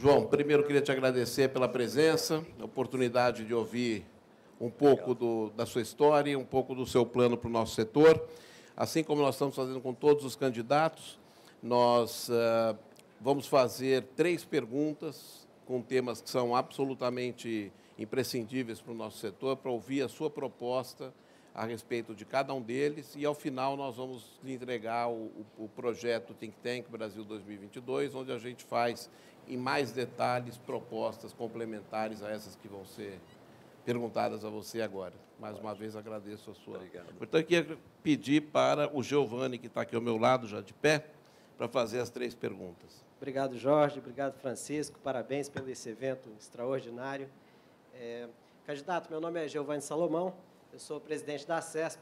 João, primeiro queria te agradecer pela presença, a oportunidade de ouvir um pouco do, da sua história, um pouco do seu plano para o nosso setor. Assim como nós estamos fazendo com todos os candidatos, nós uh, vamos fazer três perguntas com temas que são absolutamente imprescindíveis para o nosso setor, para ouvir a sua proposta a respeito de cada um deles e, ao final, nós vamos lhe entregar o, o projeto Think Tank Brasil 2022, onde a gente faz e mais detalhes, propostas complementares a essas que vão ser perguntadas a você agora. Mais uma vez agradeço a sua. Obrigado. Portanto, eu queria pedir para o Giovanni, que está aqui ao meu lado, já de pé, para fazer as três perguntas. Obrigado, Jorge. Obrigado, Francisco. Parabéns pelo esse evento extraordinário. É, candidato, meu nome é Giovanni Salomão, eu sou presidente da CESP.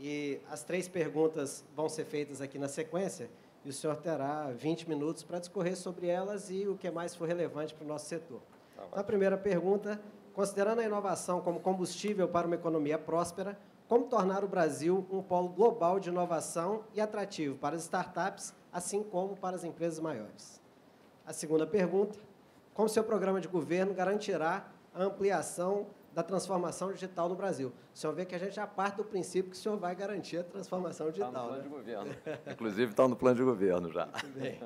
e as três perguntas vão ser feitas aqui na sequência e o senhor terá 20 minutos para discorrer sobre elas e o que mais for relevante para o nosso setor. Tá então, a primeira pergunta, considerando a inovação como combustível para uma economia próspera, como tornar o Brasil um polo global de inovação e atrativo para as startups, assim como para as empresas maiores? A segunda pergunta, como seu programa de governo garantirá a ampliação da transformação digital no Brasil. O senhor vê que a gente já parte do princípio que o senhor vai garantir a transformação tá digital. Está no plano né? de governo. Inclusive, está no plano de governo já. Bem.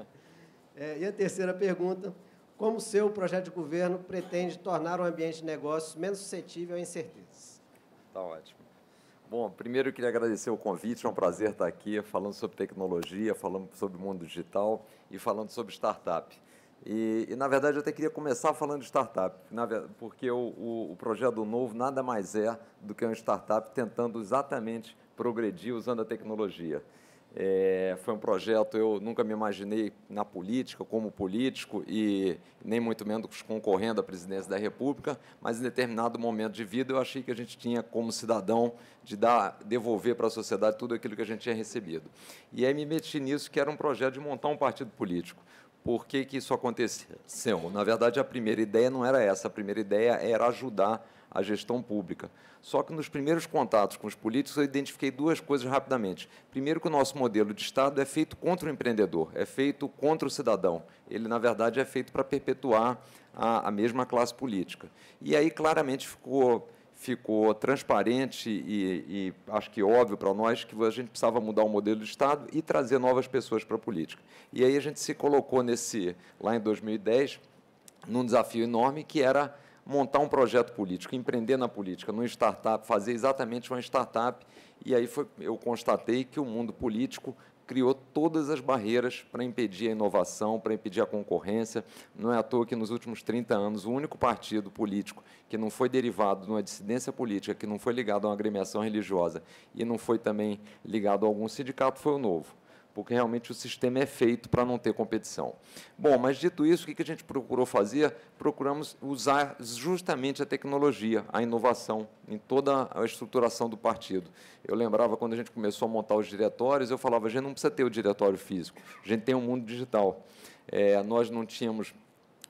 É, e a terceira pergunta, como o seu projeto de governo pretende tornar o ambiente de negócios menos suscetível a incertezas? Está ótimo. Bom, primeiro eu queria agradecer o convite, é um prazer estar aqui falando sobre tecnologia, falando sobre o mundo digital e falando sobre startup. E, e, na verdade, eu até queria começar falando de startup, porque o, o, o projeto novo nada mais é do que uma startup tentando exatamente progredir usando a tecnologia. É, foi um projeto, eu nunca me imaginei na política, como político, e nem muito menos concorrendo à presidência da República, mas em determinado momento de vida eu achei que a gente tinha, como cidadão, de dar, devolver para a sociedade tudo aquilo que a gente tinha recebido. E aí me meti nisso, que era um projeto de montar um partido político. Por que, que isso aconteceu? Na verdade, a primeira ideia não era essa. A primeira ideia era ajudar a gestão pública. Só que nos primeiros contatos com os políticos eu identifiquei duas coisas rapidamente. Primeiro que o nosso modelo de Estado é feito contra o empreendedor, é feito contra o cidadão. Ele, na verdade, é feito para perpetuar a, a mesma classe política. E aí claramente ficou ficou transparente e, e acho que óbvio para nós que a gente precisava mudar o modelo do Estado e trazer novas pessoas para a política. E aí a gente se colocou nesse, lá em 2010, num desafio enorme que era montar um projeto político, empreender na política, numa startup, fazer exatamente uma startup. E aí foi, eu constatei que o mundo político criou todas as barreiras para impedir a inovação, para impedir a concorrência. Não é à toa que nos últimos 30 anos o único partido político que não foi derivado de uma dissidência política, que não foi ligado a uma agremiação religiosa e não foi também ligado a algum sindicato foi o Novo porque realmente o sistema é feito para não ter competição. Bom, mas dito isso, o que a gente procurou fazer? Procuramos usar justamente a tecnologia, a inovação, em toda a estruturação do partido. Eu lembrava quando a gente começou a montar os diretórios, eu falava: a gente não precisa ter o diretório físico, a gente tem um mundo digital. É, nós não tínhamos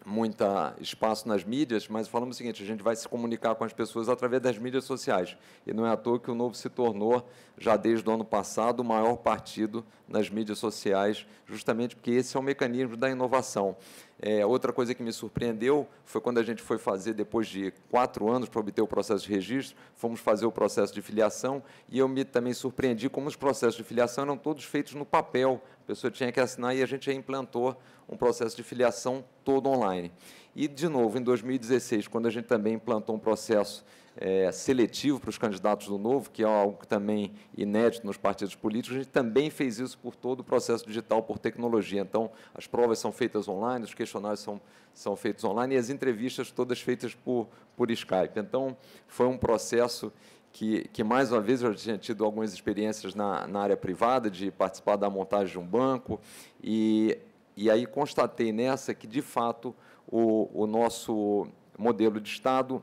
muito espaço nas mídias, mas falamos o seguinte: a gente vai se comunicar com as pessoas através das mídias sociais. E não é à toa que o Novo se tornou, já desde o ano passado, o maior partido nas mídias sociais, justamente porque esse é o mecanismo da inovação. É, outra coisa que me surpreendeu foi quando a gente foi fazer, depois de quatro anos para obter o processo de registro, fomos fazer o processo de filiação e eu me também surpreendi como os processos de filiação eram todos feitos no papel. A pessoa tinha que assinar e a gente implantou um processo de filiação todo online. E, de novo, em 2016, quando a gente também implantou um processo é, seletivo para os candidatos do novo, que é algo também inédito nos partidos políticos, a gente também fez isso por todo o processo digital, por tecnologia. Então, as provas são feitas online, os questionários são, são feitos online e as entrevistas todas feitas por, por Skype. Então, foi um processo que, que, mais uma vez, eu tinha tido algumas experiências na, na área privada, de participar da montagem de um banco, e, e aí constatei nessa que, de fato, o, o nosso modelo de Estado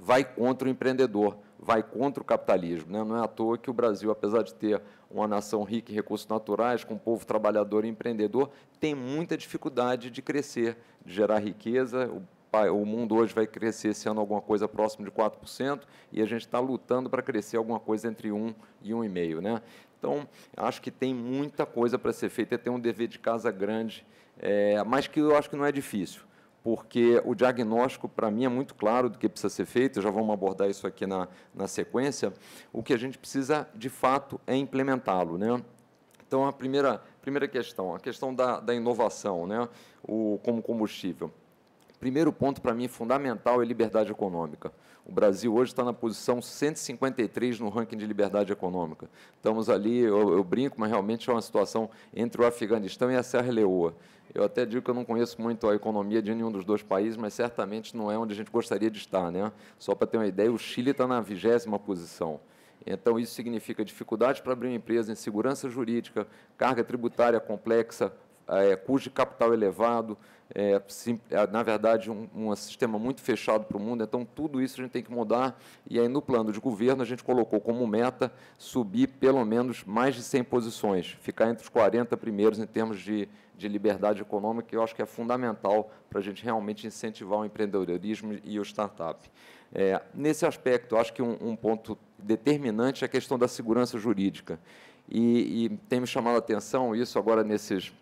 vai contra o empreendedor, vai contra o capitalismo. Né? Não é à toa que o Brasil, apesar de ter uma nação rica em recursos naturais, com um povo trabalhador e empreendedor, tem muita dificuldade de crescer, de gerar riqueza. O, o mundo hoje vai crescer sendo alguma coisa próximo de 4% e a gente está lutando para crescer alguma coisa entre 1 e 1,5%. Né? Então, acho que tem muita coisa para ser feita, é tem um dever de casa grande, é, mas que eu acho que não é difícil porque o diagnóstico, para mim, é muito claro do que precisa ser feito, já vamos abordar isso aqui na, na sequência. O que a gente precisa, de fato, é implementá-lo. Né? Então, a primeira, primeira questão, a questão da, da inovação né? o, como combustível primeiro ponto para mim fundamental é liberdade econômica. O Brasil hoje está na posição 153 no ranking de liberdade econômica. Estamos ali, eu, eu brinco, mas realmente é uma situação entre o Afeganistão e a Serra Leoa. Eu até digo que eu não conheço muito a economia de nenhum dos dois países, mas certamente não é onde a gente gostaria de estar. Né? Só para ter uma ideia, o Chile está na vigésima posição. Então, isso significa dificuldade para abrir uma empresa, insegurança jurídica, carga tributária complexa, ah, é, cujo capital elevado, é, sim, é, na verdade, um, um, sistema muito fechado para o mundo. Então, tudo isso a gente tem que mudar. E aí, no plano de governo, a gente colocou como meta subir pelo menos mais de 100 posições, ficar entre os 40 primeiros em termos de, de liberdade econômica, que eu acho que é fundamental para a gente realmente incentivar o empreendedorismo e o startup. É, nesse aspecto, acho que um, um ponto determinante é a questão da segurança jurídica. E, e, tem me chamado a atenção isso agora nesses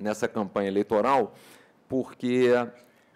nessa campanha eleitoral, porque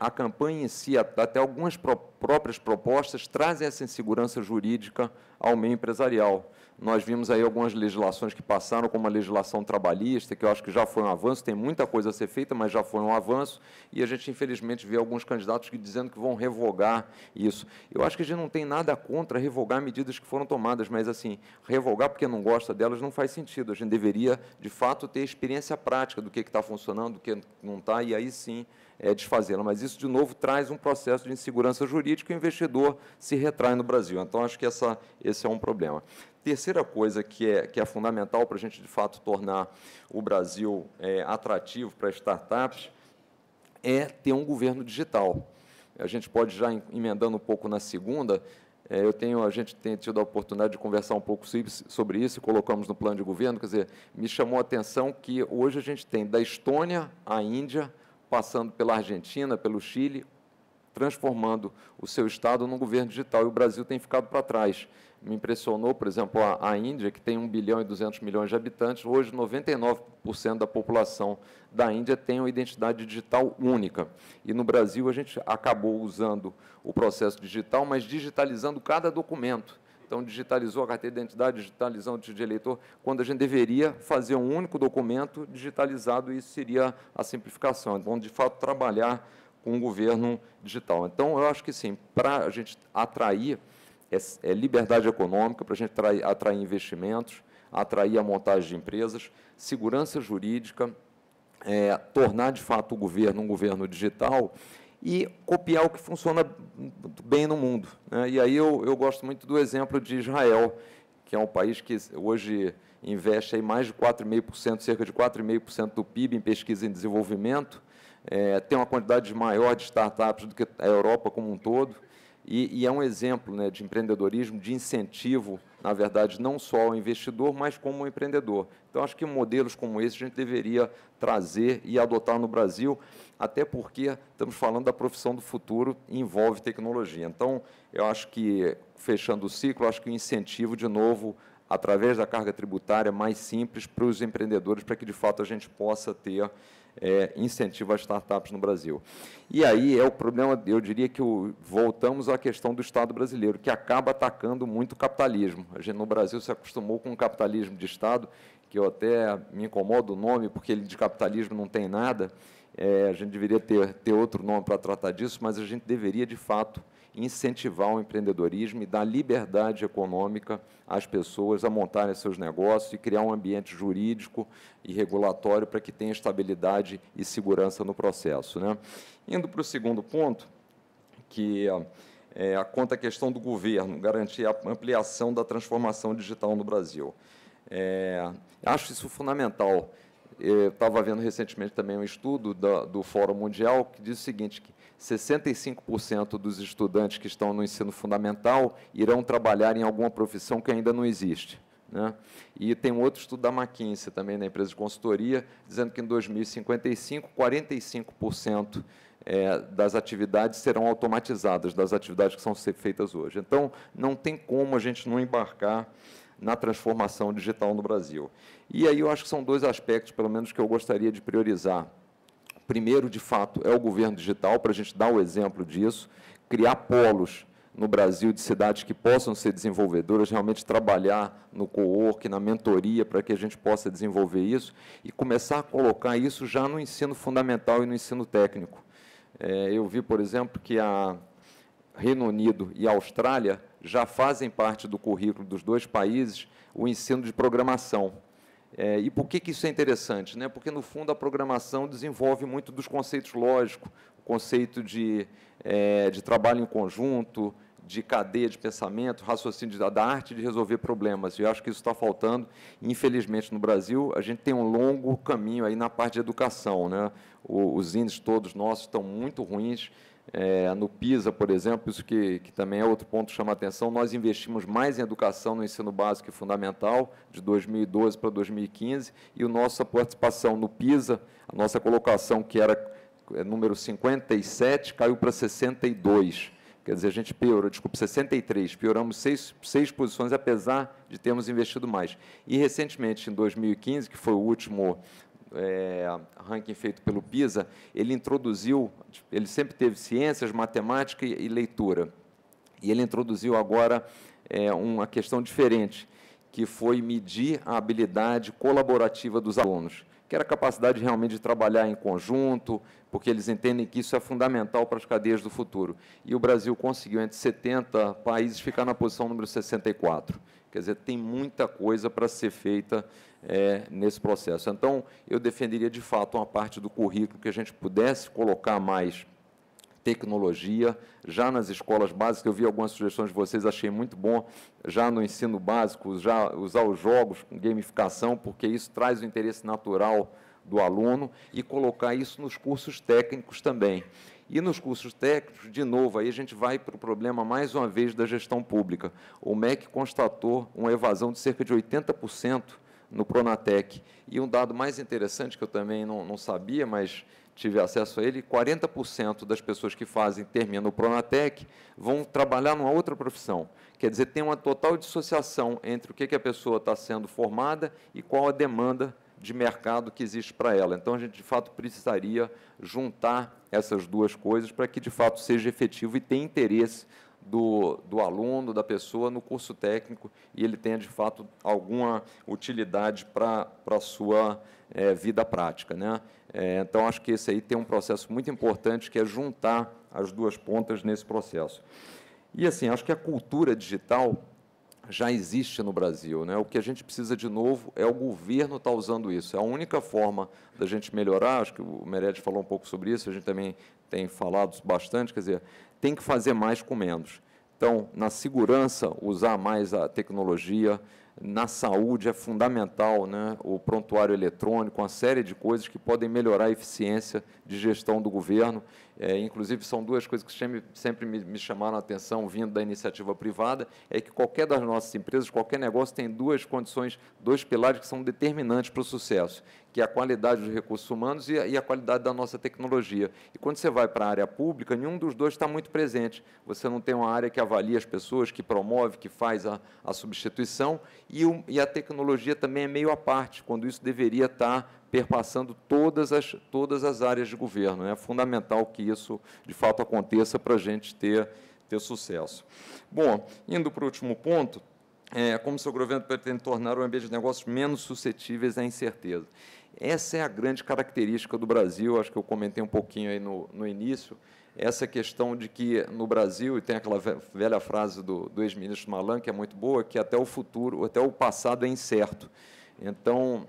a campanha em si, até algumas próprias propostas, trazem essa insegurança jurídica ao meio empresarial. Nós vimos aí algumas legislações que passaram, como a legislação trabalhista, que eu acho que já foi um avanço, tem muita coisa a ser feita, mas já foi um avanço, e a gente, infelizmente, vê alguns candidatos que, dizendo que vão revogar isso. Eu acho que a gente não tem nada contra revogar medidas que foram tomadas, mas, assim, revogar porque não gosta delas não faz sentido. A gente deveria, de fato, ter experiência prática do que está funcionando, do que não está, e aí sim é, desfazê-la. Mas isso, de novo, traz um processo de insegurança jurídica e o investidor se retrai no Brasil. Então, acho que essa, esse é um problema. Terceira coisa que é, que é fundamental para a gente, de fato, tornar o Brasil é, atrativo para startups é ter um governo digital. A gente pode já emendando um pouco na segunda, é, eu tenho, a gente tem tido a oportunidade de conversar um pouco sobre isso, colocamos no plano de governo, quer dizer, me chamou a atenção que hoje a gente tem da Estônia à Índia, passando pela Argentina, pelo Chile, transformando o seu Estado num governo digital. E o Brasil tem ficado para trás. Me impressionou, por exemplo, a, a, Índia, que tem 1 bilhão e 200 milhões de habitantes. Hoje, 99% da população da Índia tem uma identidade digital única. E no Brasil, a gente acabou usando o processo digital, mas digitalizando cada documento. Então, digitalizou a carteira de identidade, digitalizou o título de eleitor, quando a gente deveria fazer um único documento digitalizado, isso seria a simplificação. Então, de fato, trabalhar com o governo digital. Então, eu acho que sim, para a gente atrair é, é liberdade econômica, para a gente atrair, atrair investimentos, atrair a montagem de empresas, segurança jurídica, é, tornar de fato o governo um governo digital e copiar o que funciona bem no mundo. Né? E aí eu, eu gosto muito do exemplo de Israel, que é um país que hoje investe aí mais de 4,5%, cerca de 4,5% do PIB em pesquisa e desenvolvimento, é, tem uma quantidade maior de startups do que a Europa como um todo, e, e é um exemplo né, de empreendedorismo, de incentivo, na verdade, não só ao investidor, mas como ao empreendedor. Então, acho que modelos como esse a gente deveria trazer e adotar no Brasil, até porque estamos falando da profissão do futuro e envolve tecnologia. Então, eu acho que, fechando o ciclo, acho que o incentivo, de novo, através da carga tributária é mais simples para os empreendedores, para que, de fato, a gente possa ter é, incentivo às startups no Brasil. E aí é o problema, eu diria que o, voltamos à questão do Estado brasileiro, que acaba atacando muito o capitalismo. A gente no Brasil se acostumou com o capitalismo de Estado, que eu até me incomodo o nome, porque ele de capitalismo não tem nada. É, a gente deveria ter, ter outro nome para tratar disso, mas a gente deveria, de fato, incentivar o empreendedorismo e dar liberdade econômica às pessoas a montarem seus negócios e criar um ambiente jurídico e regulatório para que tenha estabilidade e segurança no processo. Né? Indo para o segundo ponto, que é, é conta a questão do governo, garantir a ampliação da transformação digital no Brasil. É, acho isso fundamental. Eu estava vendo recentemente também um estudo da, do Fórum Mundial que diz o seguinte, que 65% dos estudantes que estão no ensino fundamental irão trabalhar em alguma profissão que ainda não existe. Né? E tem outro estudo da McKinsey, também da empresa de consultoria, dizendo que em 2055, 45% é, das atividades serão automatizadas, das atividades que são feitas hoje. Então, não tem como a gente não embarcar na transformação digital no Brasil. E aí eu acho que são dois aspectos, pelo menos, que eu gostaria de priorizar Primeiro, de fato, é o governo digital, para a gente dar o um exemplo disso, criar polos no Brasil de cidades que possam ser desenvolvedoras, realmente trabalhar no co-work, na mentoria, para que a gente possa desenvolver isso e começar a colocar isso já no ensino fundamental e no ensino técnico. É, eu vi, por exemplo, que a Reino Unido e a Austrália já fazem parte do currículo dos dois países o ensino de programação. É, e por que, que isso é interessante? Né? Porque, no fundo, a programação desenvolve muito dos conceitos lógicos, o conceito de, é, de trabalho em conjunto, de cadeia de pensamento, raciocínio da arte de resolver problemas. E eu acho que isso está faltando. Infelizmente, no Brasil, a gente tem um longo caminho aí na parte de educação. Né? O, os índices todos nossos estão muito ruins é, no PISA, por exemplo, isso que, que também é outro ponto que chama a atenção, nós investimos mais em educação no ensino básico e fundamental, de 2012 para 2015, e a nossa participação no PISA, a nossa colocação, que era é, número 57, caiu para 62. Quer dizer, a gente piorou, desculpe, 63, pioramos seis, seis posições, apesar de termos investido mais. E, recentemente, em 2015, que foi o último é, ranking feito pelo PISA, ele introduziu, ele sempre teve ciências, matemática e, e leitura. E ele introduziu agora é, uma questão diferente, que foi medir a habilidade colaborativa dos alunos, que era a capacidade realmente de trabalhar em conjunto, porque eles entendem que isso é fundamental para as cadeias do futuro. E o Brasil conseguiu, entre 70 países, ficar na posição número 64. Quer dizer, tem muita coisa para ser feita é, nesse processo. Então, eu defenderia de fato uma parte do currículo que a gente pudesse colocar mais tecnologia, já nas escolas básicas, eu vi algumas sugestões de vocês, achei muito bom, já no ensino básico, já usar os jogos com gamificação, porque isso traz o interesse natural do aluno e colocar isso nos cursos técnicos também. E nos cursos técnicos, de novo, aí a gente vai para o problema mais uma vez da gestão pública. O MEC constatou uma evasão de cerca de 80% no Pronatec. E um dado mais interessante, que eu também não, não sabia, mas tive acesso a ele, 40% das pessoas que fazem, terminam o Pronatec, vão trabalhar numa outra profissão. Quer dizer, tem uma total dissociação entre o que, que a pessoa está sendo formada e qual a demanda de mercado que existe para ela. Então, a gente, de fato, precisaria juntar essas duas coisas para que, de fato, seja efetivo e tenha interesse do, do aluno, da pessoa no curso técnico e ele tenha, de fato, alguma utilidade para a sua é, vida prática. Né? É, então, acho que esse aí tem um processo muito importante que é juntar as duas pontas nesse processo. E, assim, acho que a cultura digital já existe no Brasil. Né? O que a gente precisa de novo é o governo estar tá usando isso. É a única forma da gente melhorar, acho que o Mered falou um pouco sobre isso, a gente também tem falado bastante, quer dizer, tem que fazer mais com menos. Então, na segurança, usar mais a tecnologia, na saúde é fundamental né, o prontuário eletrônico, uma série de coisas que podem melhorar a eficiência de gestão do governo. É, inclusive, são duas coisas que sempre me, chamaram a atenção vindo da iniciativa privada, é que qualquer das nossas empresas, qualquer negócio tem duas condições, dois pilares que são determinantes para o sucesso, que é a qualidade dos recursos humanos e a, e a qualidade da nossa tecnologia. E quando você vai para a área pública, nenhum dos dois está muito presente. Você não tem uma área que avalia as pessoas, que promove, que faz a, a substituição, e, o, e a tecnologia também é meio à parte, quando isso deveria estar perpassando todas as, todas as áreas de governo. É fundamental que isso, de fato, aconteça para a gente ter, ter sucesso. Bom, indo para o último ponto, é, como o seu governo pretende tornar o ambiente de negócios menos suscetíveis à incerteza. Essa é a grande característica do Brasil, acho que eu comentei um pouquinho aí no, no início, essa questão de que no Brasil, e tem aquela velha frase do, do ex-ministro Malan, que é muito boa, que até o futuro, até o passado é incerto. Então,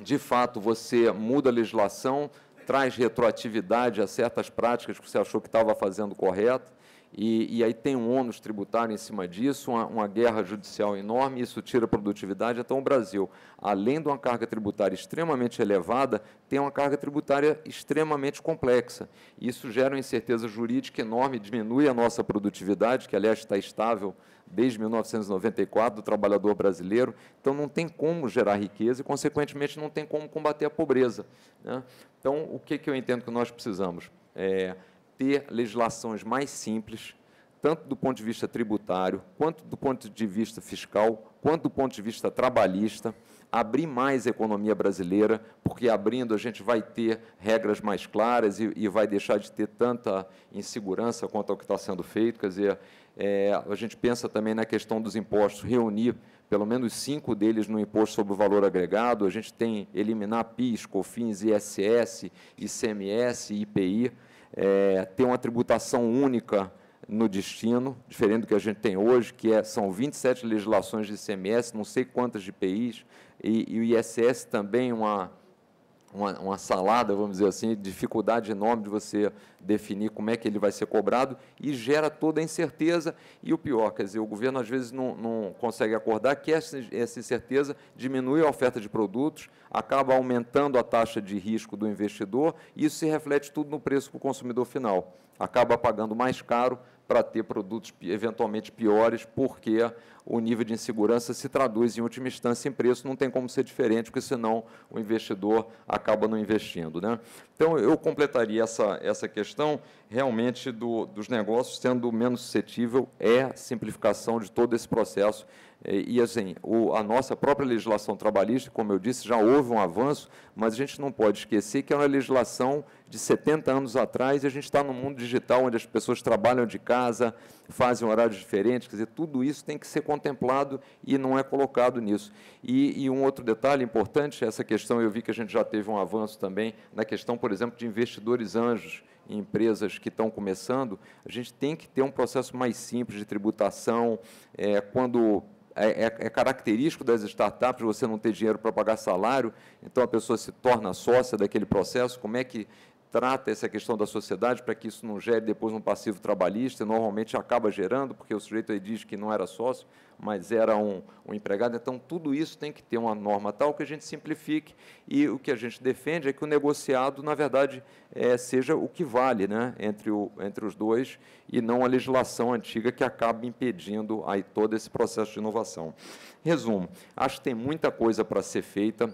de fato, você muda a legislação, traz retroatividade a certas práticas que você achou que estava fazendo correto, e, e aí tem um ônus tributário em cima disso, uma, uma guerra judicial enorme, isso tira produtividade. Então, o Brasil, além de uma carga tributária extremamente elevada, tem uma carga tributária extremamente complexa. Isso gera uma incerteza jurídica enorme, diminui a nossa produtividade, que, aliás, está estável desde 1994, do trabalhador brasileiro. Então, não tem como gerar riqueza e, consequentemente, não tem como combater a pobreza. Né? Então, o que, que eu entendo que nós precisamos? É, ter legislações mais simples, tanto do ponto de vista tributário, quanto do ponto de vista fiscal, quanto do ponto de vista trabalhista, abrir mais a economia brasileira, porque abrindo a gente vai ter regras mais claras e, e vai deixar de ter tanta insegurança quanto ao que está sendo feito. Quer dizer, é, a gente pensa também na questão dos impostos, reunir pelo menos cinco deles no imposto sobre o valor agregado, a gente tem eliminar PIS, COFINS, ISS, ICMS, IPI é, ter uma tributação única no destino, diferente do que a gente tem hoje, que é, são 27 legislações de ICMS, não sei quantas de PIs, e, e o ISS também uma, uma, uma, salada, vamos dizer assim, dificuldade enorme de você definir como é que ele vai ser cobrado e gera toda a incerteza. E o pior, quer dizer, o governo às vezes não, não consegue acordar que essa, essa incerteza diminui a oferta de produtos, acaba aumentando a taxa de risco do investidor e isso se reflete tudo no preço para o consumidor final. Acaba pagando mais caro para ter produtos eventualmente piores, porque o nível de insegurança se traduz, em última instância, em preço, não tem como ser diferente, porque senão o investidor acaba não investindo. Né? Então, eu completaria essa, essa questão, realmente, do, dos negócios, sendo menos suscetível é simplificação de todo esse processo e, assim, o, a nossa própria legislação trabalhista, como eu disse, já houve um avanço, mas a gente não pode esquecer que é uma legislação de 70 anos atrás e a gente está num mundo digital onde as pessoas trabalham de casa, fazem horários diferentes, quer dizer, tudo isso tem que ser contemplado e não é colocado nisso. E, e um outro detalhe importante, essa questão eu vi que a gente já teve um avanço também na questão, por exemplo, de investidores anjos em empresas que estão começando, a gente tem que ter um processo mais simples de tributação. É, quando é, é, é, característico das startups você não ter dinheiro para pagar salário, então a pessoa se torna sócia daquele processo. Como é que trata essa questão da sociedade para que isso não gere depois um passivo trabalhista, e normalmente acaba gerando, porque o sujeito aí diz que não era sócio, mas era um, um, empregado. Então, tudo isso tem que ter uma norma tal que a gente simplifique. E o que a gente defende é que o negociado, na verdade, é, seja o que vale né, entre, o, entre os dois e não a legislação antiga que acaba impedindo aí todo esse processo de inovação. Resumo, acho que tem muita coisa para ser feita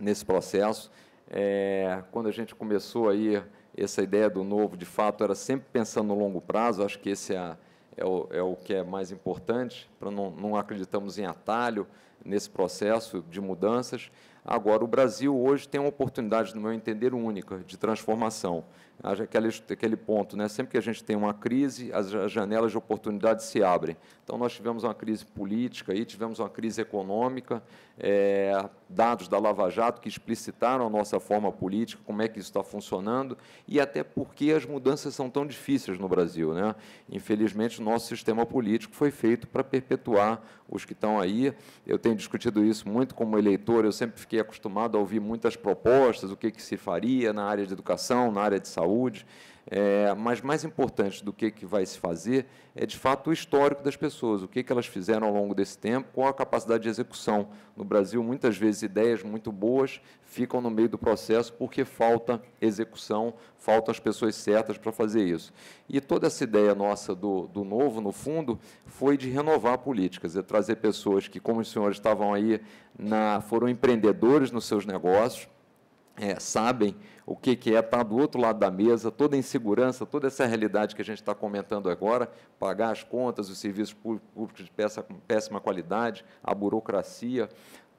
nesse processo. É, quando a gente começou aí essa ideia do novo, de fato, era sempre pensando no longo prazo. Acho que esse é, é, o, é o que é mais importante não, não acreditamos em atalho nesse processo de mudanças. Agora, o Brasil hoje tem uma oportunidade, no meu entender, única de transformação. Aquele, aquele ponto, né? sempre que a gente tem uma crise, as, as janelas de oportunidade se abrem. Então, nós tivemos uma crise política, aí tivemos uma crise econômica, é, dados da Lava Jato que explicitaram a nossa forma política, como é que isso está funcionando, e até porque as mudanças são tão difíceis no Brasil. Né? Infelizmente, o nosso sistema político foi feito para perpetuar perpetuar os que estão aí. Eu tenho discutido isso muito como eleitor, eu sempre fiquei acostumado a ouvir muitas propostas, o que, que se faria na área de educação, na área de saúde. É, mas mais importante do que, que vai se fazer é, de fato, o histórico das pessoas, o que, que elas fizeram ao longo desse tempo, qual a capacidade de execução. No Brasil, muitas vezes, ideias muito boas ficam no meio do processo porque falta execução, faltam as pessoas certas para fazer isso. E toda essa ideia nossa do, do novo, no fundo, foi de renovar políticas, é trazer pessoas que, como os senhores estavam aí, na, foram empreendedores nos seus negócios, é, sabem o que, que é estar do outro lado da mesa, toda a insegurança, toda essa realidade que a gente está comentando agora, pagar as contas, os serviços públicos de péssima qualidade, a burocracia,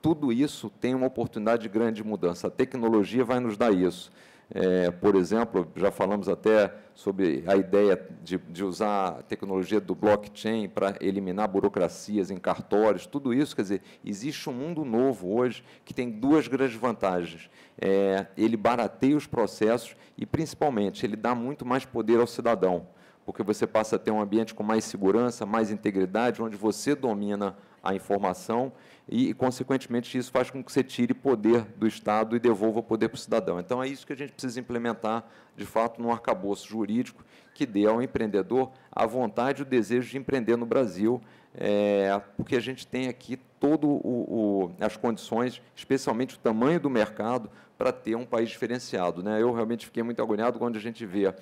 tudo isso tem uma oportunidade de grande mudança. A tecnologia vai nos dar isso. É, por exemplo, já falamos até sobre a ideia de, de usar a tecnologia do blockchain para eliminar burocracias em cartórios, tudo isso, quer dizer, existe um mundo novo hoje que tem duas grandes vantagens. É, ele barateia os processos e, principalmente, ele dá muito mais poder ao cidadão, porque você passa a ter um ambiente com mais segurança, mais integridade, onde você domina a informação e, consequentemente, isso faz com que você tire poder do Estado e devolva poder para o cidadão. Então, é isso que a gente precisa implementar, de fato, num arcabouço jurídico que dê ao empreendedor a vontade e o desejo de empreender no Brasil, é, porque a gente tem aqui todo o, o, as condições, especialmente o tamanho do mercado, para ter um país diferenciado. Né? Eu realmente fiquei muito agoniado quando a gente vê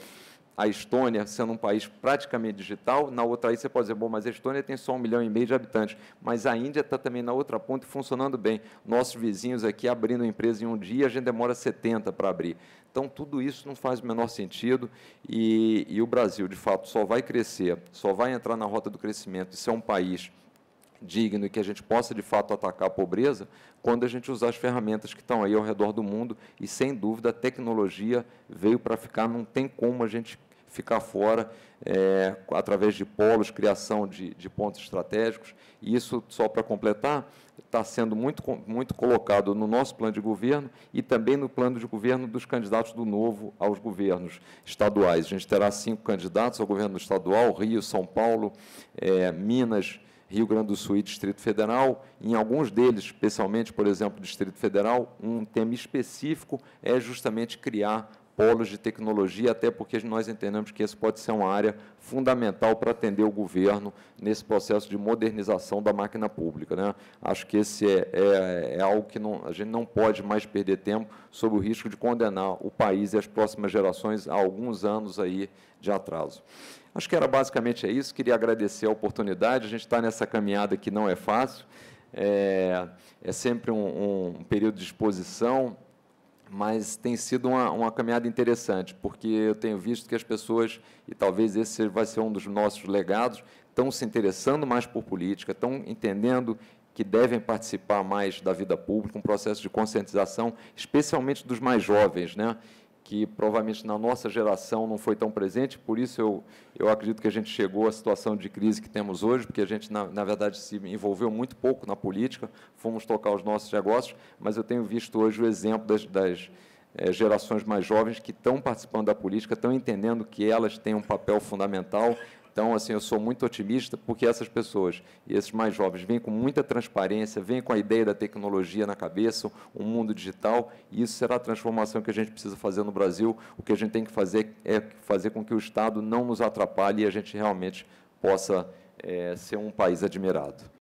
a Estônia sendo um país praticamente digital, na outra aí você pode dizer, bom, mas a Estônia tem só um milhão e meio de habitantes, mas a Índia está também na outra ponta e funcionando bem. Nossos vizinhos aqui abrindo uma empresa em um dia, a gente demora 70 para abrir. Então, tudo isso não faz o menor sentido e, e o Brasil, de fato, só vai crescer, só vai entrar na rota do crescimento e ser um país digno e que a gente possa de fato atacar a pobreza quando a gente usar as ferramentas que estão aí ao redor do mundo e sem dúvida a tecnologia veio para ficar, não tem como a gente ficar fora é, através de polos, criação de, de pontos estratégicos. E isso, só para completar, está sendo muito, muito colocado no nosso plano de governo e também no plano de governo dos candidatos do novo aos governos estaduais. A gente terá cinco candidatos ao governo estadual, Rio, São Paulo, é, Minas, Rio Grande do Sul e Distrito Federal. Em alguns deles, especialmente, por exemplo, Distrito Federal, um tema específico é justamente criar polos de tecnologia, até porque nós entendemos que esse pode ser uma área fundamental para atender o governo nesse processo de modernização da máquina pública. Né? Acho que esse é, é, é algo que não, a gente não pode mais perder tempo sob o risco de condenar o país e as próximas gerações a alguns anos aí de atraso. Acho que era basicamente é isso. Queria agradecer a oportunidade. A gente está nessa caminhada que não é fácil. É, é sempre um, um período de exposição mas tem sido uma, uma, caminhada interessante, porque eu tenho visto que as pessoas, e talvez esse vai ser um dos nossos legados, estão se interessando mais por política, estão entendendo que devem participar mais da vida pública, um processo de conscientização, especialmente dos mais jovens, né? que provavelmente na nossa geração não foi tão presente, por isso eu, eu acredito que a gente chegou à situação de crise que temos hoje, porque a gente, na, na verdade, se envolveu muito pouco na política, fomos tocar os nossos negócios, mas eu tenho visto hoje o exemplo das, das é, gerações mais jovens que estão participando da política, estão entendendo que elas têm um papel fundamental então, assim, eu sou muito otimista porque essas pessoas e esses mais jovens vêm com muita transparência, vêm com a ideia da tecnologia na cabeça, um mundo digital, e isso será a transformação que a gente precisa fazer no Brasil. O que a gente tem que fazer é fazer com que o Estado não nos atrapalhe e a gente realmente possa é, ser um país admirado.